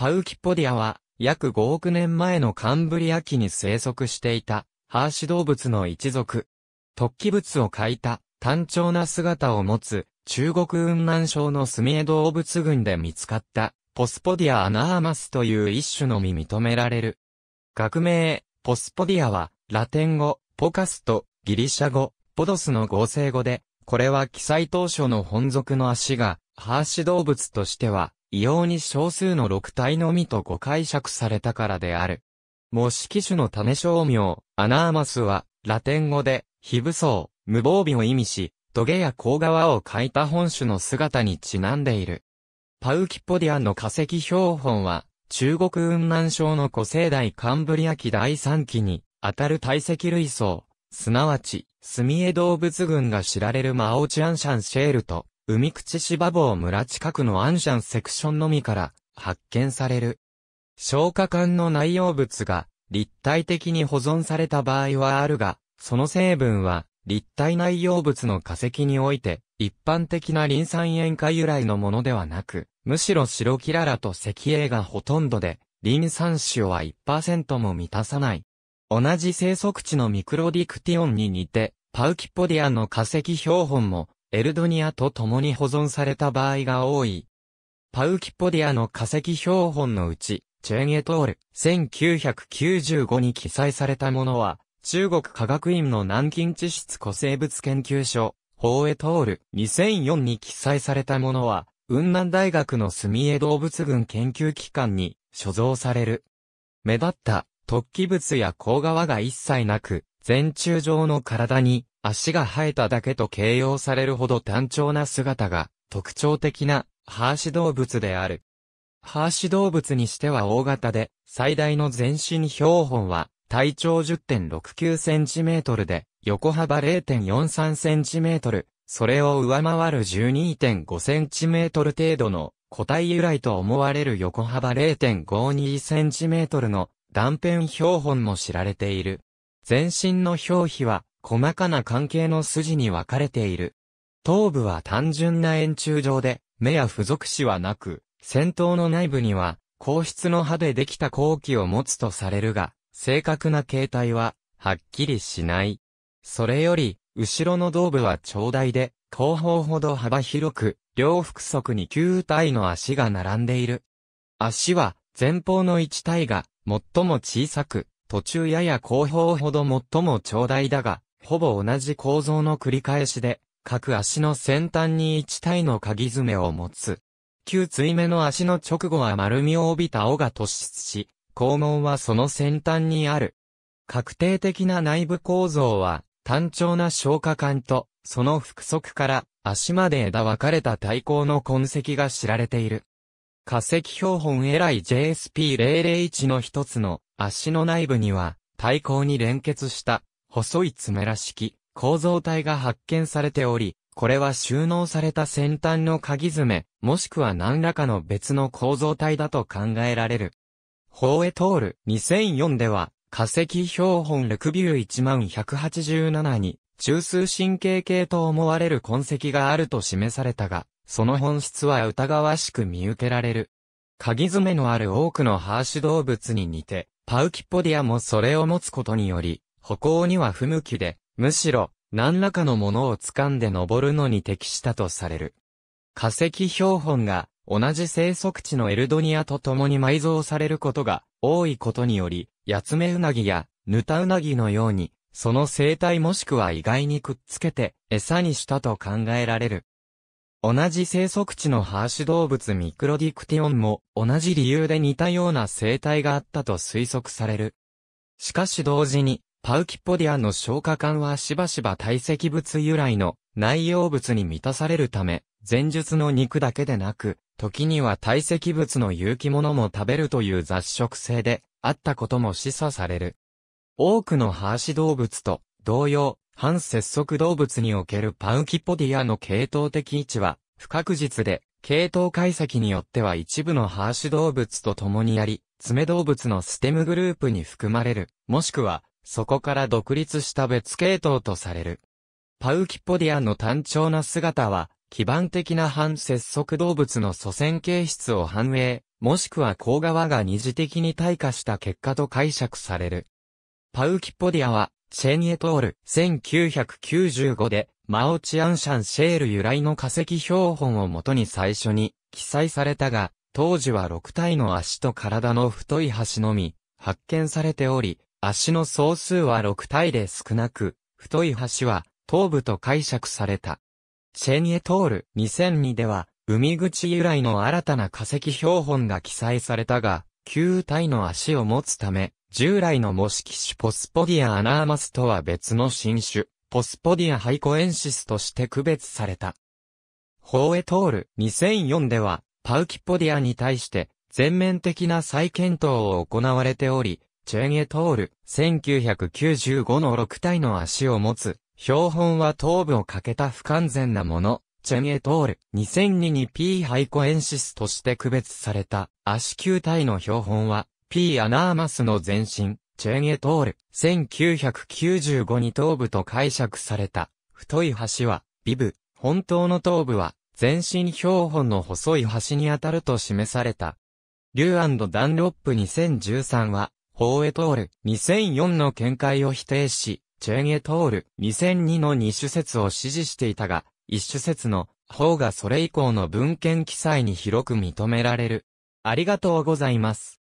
パウキポディアは、約5億年前のカンブリア紀に生息していた、ハーシ動物の一族。突起物を欠いた、単調な姿を持つ、中国雲南省のスミエ動物群で見つかった、ポスポディアアナーマスという一種のみ認められる。学名、ポスポディアは、ラテン語、ポカスと、ギリシャ語、ポドスの合成語で、これは記載当初の本族の足が、ハーシ動物としては、異様に少数の6体のみと誤解釈されたからである。模式種の種商名、アナーマスは、ラテン語で、非武装、無防備を意味し、トゲや甲側を描いた本種の姿にちなんでいる。パウキポディアンの化石標本は、中国雲南省の古生代カンブリア紀第3期に、当たる堆積類層、すなわち、スミエ動物群が知られるマオチアンシャンシェールと、海口芝坊村近くのアンシャンセクションのみから発見される。消化管の内容物が立体的に保存された場合はあるが、その成分は立体内容物の化石において一般的なリン酸塩化由来のものではなく、むしろ白キララと石英がほとんどで、リン酸種は1%も満たさない。同じ生息地のミクロディクティオンに似て、パウキポディアの化石標本もエルドニアと共に保存された場合が多い。パウキポディアの化石標本のうち、チェンエトール、1995に記載されたものは、中国科学院の南京地質古生物研究所、ホーエトール、2004に記載されたものは、雲南大学の墨江動物群研究機関に所蔵される。目立った突起物や甲側が一切なく、全中状の体に足が生えただけと形容されるほど単調な姿が特徴的なハーシ動物である。ハーシ動物にしては大型で、最大の全身標本は体長 10.69cm で、横幅 0.43cm、それを上回る 12.5cm 程度の個体由来と思われる横幅 0.52cm の断片標本も知られている。全身の表皮は細かな関係の筋に分かれている。頭部は単純な円柱状で、目や付属肢はなく、先頭の内部には、硬質の歯でできた後期を持つとされるが、正確な形態は、はっきりしない。それより、後ろの胴部は長大で、後方ほど幅広く、両腹側に9体の足が並んでいる。足は、前方の1体が、最も小さく、途中やや後方ほど最も長大だが、ほぼ同じ構造の繰り返しで、各足の先端に一体の鍵爪を持つ。旧追目の足の直後は丸みを帯びた尾が突出し、肛門はその先端にある。確定的な内部構造は、単調な消化管と、その腹側から足まで枝分かれた対抗の痕跡が知られている。化石標本エライ JSP001 の一つの足の内部には、対抗に連結した細い爪らしき構造体が発見されており、これは収納された先端の鍵爪、もしくは何らかの別の構造体だと考えられる。ホーエトール2004では、化石標本レクビュー1187に、中枢神経系と思われる痕跡があると示されたが、その本質は疑わしく見受けられる。鍵爪のある多くのハーシュ動物に似て、パウキポディアもそれを持つことにより、歩行には不向きで、むしろ、何らかのものを掴んで登るのに適したとされる。化石標本が、同じ生息地のエルドニアと共に埋蔵されることが多いことにより、ヤツメウナギやヌタウナギのように、その生態もしくは意外にくっつけて餌にしたと考えられる。同じ生息地のハーシュ動物ミクロディクティオンも同じ理由で似たような生態があったと推測される。しかし同時に、パウキポディアの消化管はしばしば堆積物由来の内容物に満たされるため、前述の肉だけでなく、時には堆積物の有機物も食べるという雑食性であったことも示唆される。多くのハーシ動物と同様、反節足動物におけるパウキポディアの系統的位置は不確実で、系統解析によっては一部のハーシ動物と共にあり、爪動物のステムグループに含まれる、もしくはそこから独立した別系統とされる。パウキポディアの単調な姿は、基盤的な反節足動物の祖先形質を反映、もしくは甲側が二次的に退化した結果と解釈される。パウキポディアは、チェニエトール1995で、マオチアンシャンシェール由来の化石標本をもとに最初に記載されたが、当時は6体の足と体の太い端のみ、発見されており、足の総数は6体で少なく、太い橋は頭部と解釈された。チェニエトール2002では、海口由来の新たな化石標本が記載されたが、9体の足を持つため、従来の模式種ポスポディアアナーマスとは別の新種、ポスポディアハイコエンシスとして区別された。ホーエトール2004では、パウキポディアに対して、全面的な再検討を行われており、チェンエトール、1995の6体の足を持つ、標本は頭部を欠けた不完全なもの、チェンエトール、2002に P ハイコエンシスとして区別された、足球体の標本は、P アナーマスの前身、チェンエトール、1995に頭部と解釈された、太い橋は、ビブ、本当の頭部は、全身標本の細い端に当たると示された。リューダンロップ2013は、ホーエトール2004の見解を否定し、チェンエトール2002の2種説を支持していたが、1種説の方がそれ以降の文献記載に広く認められる。ありがとうございます。